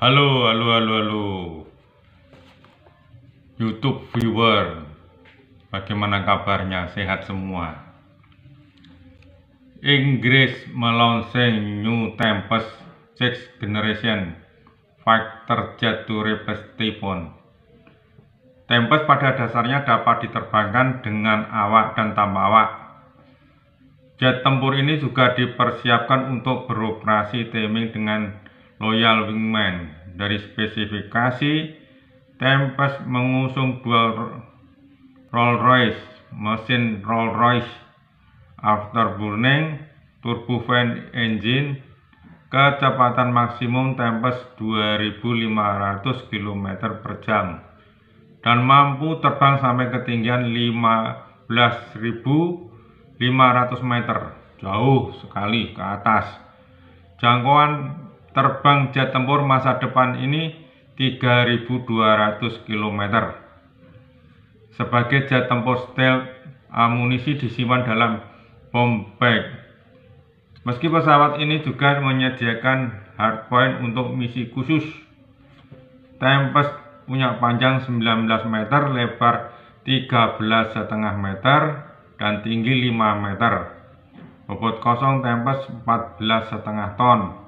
Halo, halo, halo, halo. YouTube viewer. Bagaimana kabarnya? Sehat semua. Inggris melonceng new Tempest Six generation fighter jet turret Typhoon. Tempest pada dasarnya dapat diterbangkan dengan awak dan tanpa awak. Jet tempur ini juga dipersiapkan untuk beroperasi timing dengan Loyal Wingman. Dari spesifikasi, Tempest mengusung dual Rolls-Royce, mesin Rolls-Royce afterburning turbofan engine kecepatan maksimum Tempest 2500 km per jam dan mampu terbang sampai ketinggian 15.500 meter jauh sekali ke atas jangkauan terbang jet tempur masa depan ini 3.200 km. Sebagai jet tempur stealth, amunisi disimpan dalam bom bag. Meski pesawat ini juga menyediakan hardpoint untuk misi khusus. Tempest punya panjang 19 meter, lebar 13,5 meter, dan tinggi 5 meter. Bobot kosong Tempest 14,5 ton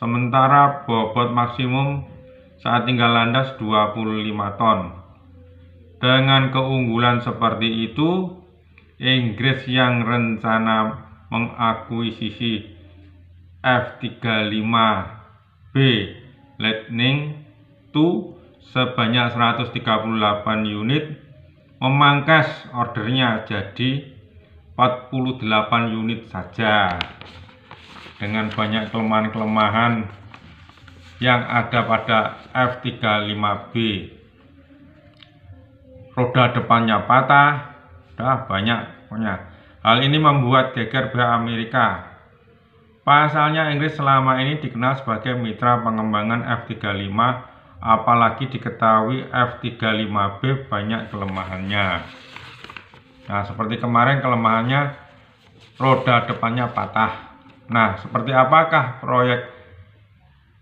sementara bobot maksimum saat tinggal landas 25 ton. Dengan keunggulan seperti itu, Inggris yang rencana mengakuisisi F35B Lightning II sebanyak 138 unit memangkas ordernya jadi 48 unit saja dengan banyak kelemahan-kelemahan yang ada pada F35B. Roda depannya patah, dah banyak punya. Hal ini membuat geger pihak Amerika. Pasalnya Inggris selama ini dikenal sebagai mitra pengembangan F35 apalagi diketahui F35B banyak kelemahannya. Nah, seperti kemarin kelemahannya roda depannya patah. Nah, seperti apakah proyek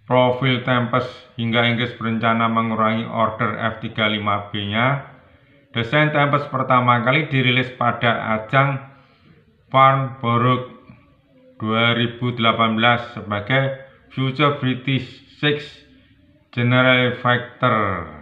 profil Tempest hingga Inggris berencana mengurangi order F-35B-nya? Desain Tempest pertama kali dirilis pada ajang Farnborough 2018 sebagai Future British Six General Factor.